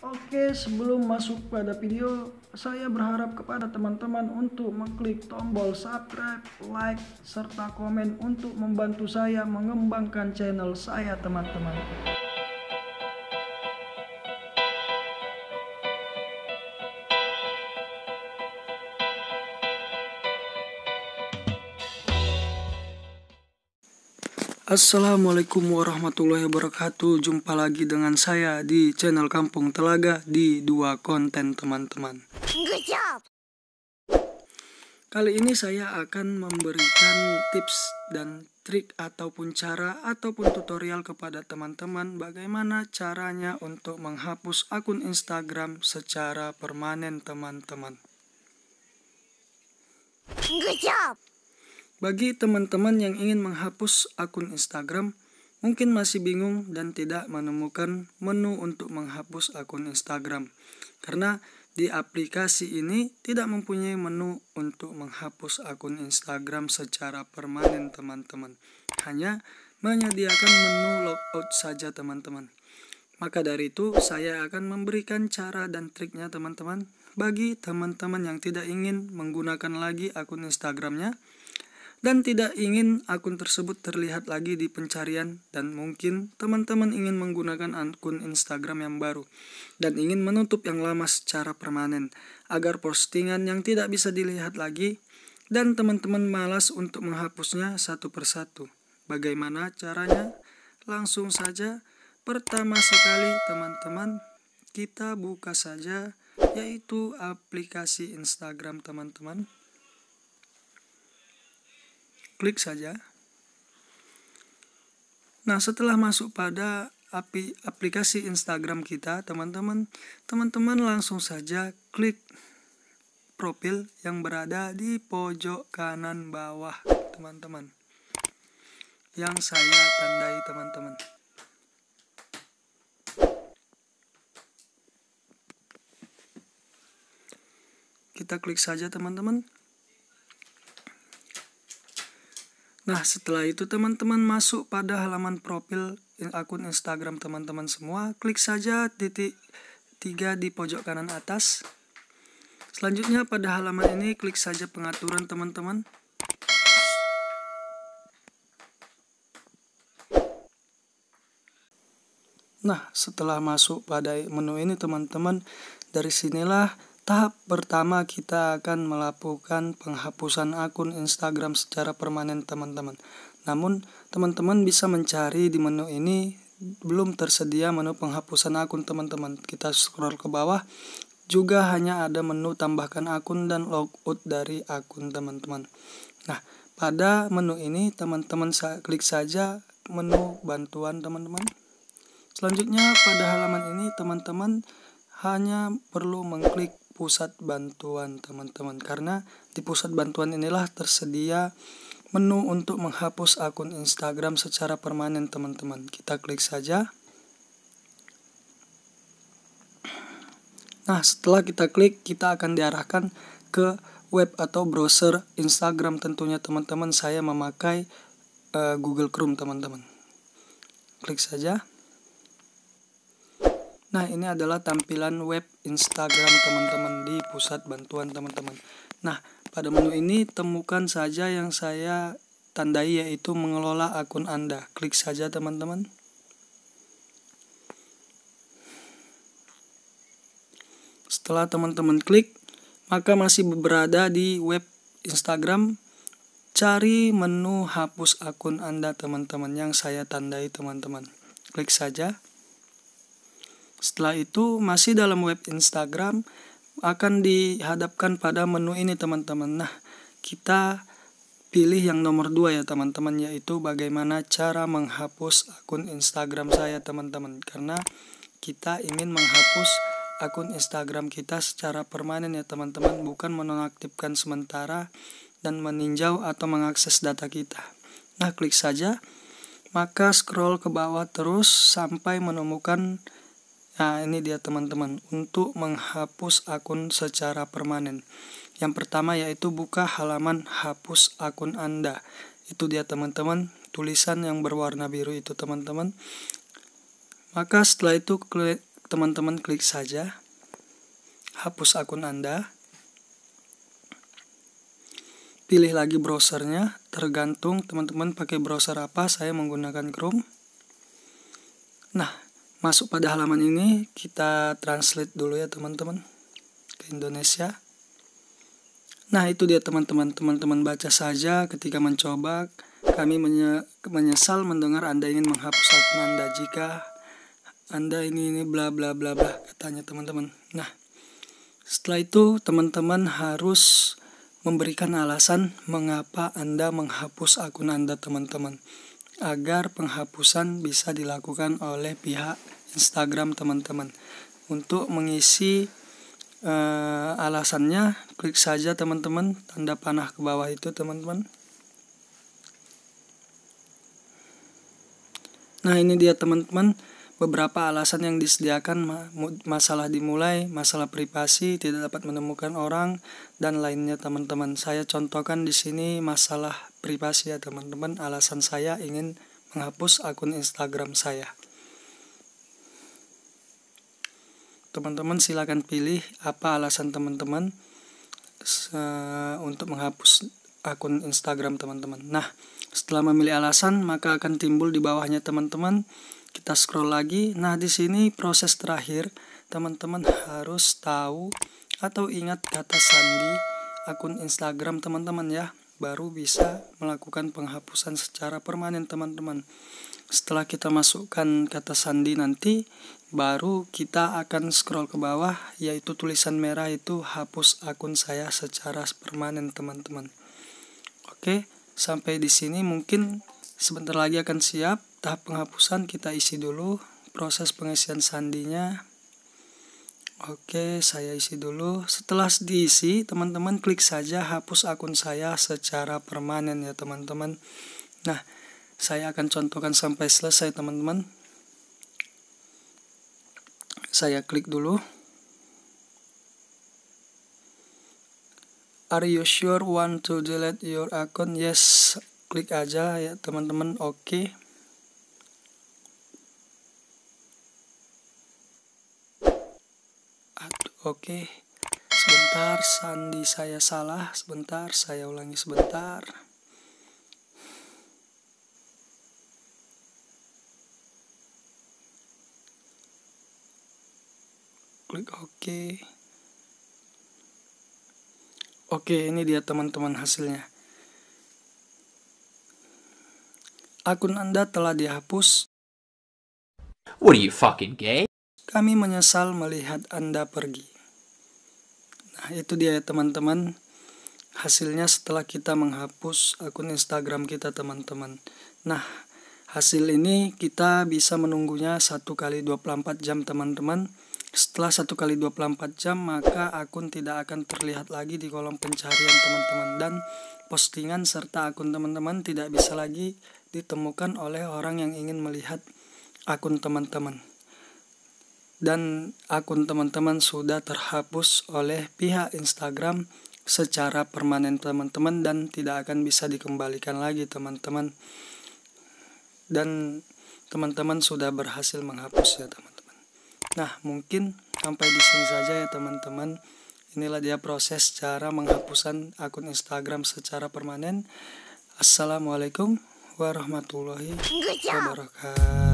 Oke, sebelum masuk pada video, saya berharap kepada teman-teman untuk mengklik tombol subscribe, like, serta komen untuk membantu saya mengembangkan channel saya, teman-teman. Assalamualaikum warahmatullahi wabarakatuh Jumpa lagi dengan saya di channel Kampung Telaga Di dua konten teman-teman Kali ini saya akan memberikan tips dan trik ataupun cara ataupun tutorial kepada teman-teman bagaimana caranya untuk menghapus akun Instagram secara permanen teman-teman. Good job. Bagi teman-teman yang ingin menghapus akun Instagram, mungkin masih bingung dan tidak menemukan menu untuk menghapus akun Instagram. Karena di aplikasi ini tidak mempunyai menu untuk menghapus akun Instagram secara permanen teman-teman. Hanya menyediakan menu logout saja teman-teman. Maka dari itu, saya akan memberikan cara dan triknya teman-teman. Bagi teman-teman yang tidak ingin menggunakan lagi akun Instagramnya, dan tidak ingin akun tersebut terlihat lagi di pencarian dan mungkin teman-teman ingin menggunakan akun Instagram yang baru dan ingin menutup yang lama secara permanen agar postingan yang tidak bisa dilihat lagi dan teman-teman malas untuk menghapusnya satu persatu. Bagaimana caranya? Langsung saja pertama sekali teman-teman kita buka saja yaitu aplikasi Instagram teman-teman klik saja. Nah, setelah masuk pada api aplikasi Instagram kita, teman-teman, teman-teman langsung saja klik profil yang berada di pojok kanan bawah, teman-teman. Yang saya tandai, teman-teman. Kita klik saja, teman-teman. Nah, setelah itu teman-teman masuk pada halaman profil akun Instagram teman-teman semua. Klik saja titik tiga di pojok kanan atas. Selanjutnya pada halaman ini klik saja pengaturan teman-teman. Nah, setelah masuk pada menu ini teman-teman, dari sinilah Tahap pertama kita akan melakukan penghapusan akun Instagram secara permanen teman-teman. Namun, teman-teman bisa mencari di menu ini belum tersedia menu penghapusan akun teman-teman. Kita scroll ke bawah, juga hanya ada menu tambahkan akun dan logout dari akun teman-teman. Nah, pada menu ini teman-teman klik saja menu bantuan teman-teman. Selanjutnya pada halaman ini teman-teman hanya perlu mengklik pusat bantuan teman-teman karena di pusat bantuan inilah tersedia menu untuk menghapus akun Instagram secara permanen teman-teman kita klik saja nah setelah kita klik kita akan diarahkan ke web atau browser Instagram tentunya teman-teman saya memakai uh, Google Chrome teman-teman klik saja Nah, ini adalah tampilan web Instagram teman-teman di pusat bantuan teman-teman. Nah, pada menu ini temukan saja yang saya tandai yaitu mengelola akun Anda. Klik saja teman-teman. Setelah teman-teman klik, maka masih berada di web Instagram cari menu hapus akun Anda teman-teman yang saya tandai teman-teman. Klik saja. Setelah itu masih dalam web Instagram akan dihadapkan pada menu ini teman-teman. Nah, kita pilih yang nomor dua ya teman-teman yaitu bagaimana cara menghapus akun Instagram saya teman-teman karena kita ingin menghapus akun Instagram kita secara permanen ya teman-teman bukan menonaktifkan sementara dan meninjau atau mengakses data kita. Nah, klik saja maka scroll ke bawah terus sampai menemukan Nah, ini dia teman-teman, untuk menghapus akun secara permanen. Yang pertama yaitu buka halaman hapus akun Anda. Itu dia teman-teman, tulisan yang berwarna biru itu teman-teman. Maka setelah itu teman-teman klik saja hapus akun Anda. Pilih lagi browsernya, tergantung teman-teman pakai browser apa, saya menggunakan Chrome. Nah, masuk pada halaman ini kita translate dulu ya teman-teman ke Indonesia nah itu dia teman-teman teman-teman baca saja ketika mencoba kami menyesal mendengar anda ingin menghapus akun anda jika anda ini ini bla bla bla bla katanya teman-teman nah setelah itu teman-teman harus memberikan alasan mengapa anda menghapus akun anda teman-teman agar penghapusan bisa dilakukan oleh pihak Instagram teman-teman. Untuk mengisi e, alasannya, klik saja teman-teman tanda panah ke bawah itu teman-teman. Nah ini dia teman-teman beberapa alasan yang disediakan masalah dimulai, masalah privasi, tidak dapat menemukan orang dan lainnya teman-teman. Saya contohkan di sini masalah privasi ya teman-teman. Alasan saya ingin menghapus akun Instagram saya. Teman-teman silakan pilih apa alasan teman-teman untuk menghapus akun Instagram teman-teman. Nah, setelah memilih alasan, maka akan timbul di bawahnya teman-teman kita scroll lagi nah di sini proses terakhir teman-teman harus tahu atau ingat kata sandi akun Instagram teman-teman ya baru bisa melakukan penghapusan secara permanen teman-teman setelah kita masukkan kata sandi nanti baru kita akan scroll ke bawah yaitu tulisan merah itu hapus akun saya secara permanen teman-teman oke sampai di sini mungkin sebentar lagi akan siap tahap penghapusan kita isi dulu proses pengisian sandinya Oke, saya isi dulu. Setelah diisi, teman-teman klik saja hapus akun saya secara permanen ya, teman-teman. Nah, saya akan contohkan sampai selesai, teman-teman. Saya klik dulu. Are you sure want to delete your account? Yes, klik aja ya, teman-teman. Oke. Okay. Oke, sebentar sandi saya salah, sebentar saya ulangi sebentar. Klik Oke. Oke, ini dia teman-teman hasilnya. Akun Anda telah dihapus. What are you fucking gay? Kami menyesal melihat Anda pergi. Nah, itu dia ya teman-teman. Hasilnya setelah kita menghapus akun Instagram kita teman-teman. Nah, hasil ini kita bisa menunggunya 1 kali 24 jam teman-teman. Setelah 1 kali 24 jam maka akun tidak akan terlihat lagi di kolom pencarian teman-teman dan postingan serta akun teman-teman tidak bisa lagi ditemukan oleh orang yang ingin melihat akun teman-teman dan akun teman-teman sudah terhapus oleh pihak Instagram secara permanen teman-teman dan tidak akan bisa dikembalikan lagi teman-teman dan teman-teman sudah berhasil menghapus ya teman-teman nah mungkin sampai di sini saja ya teman-teman inilah dia proses cara menghapusan akun Instagram secara permanen Assalamualaikum warahmatullahi iya. wabarakatuh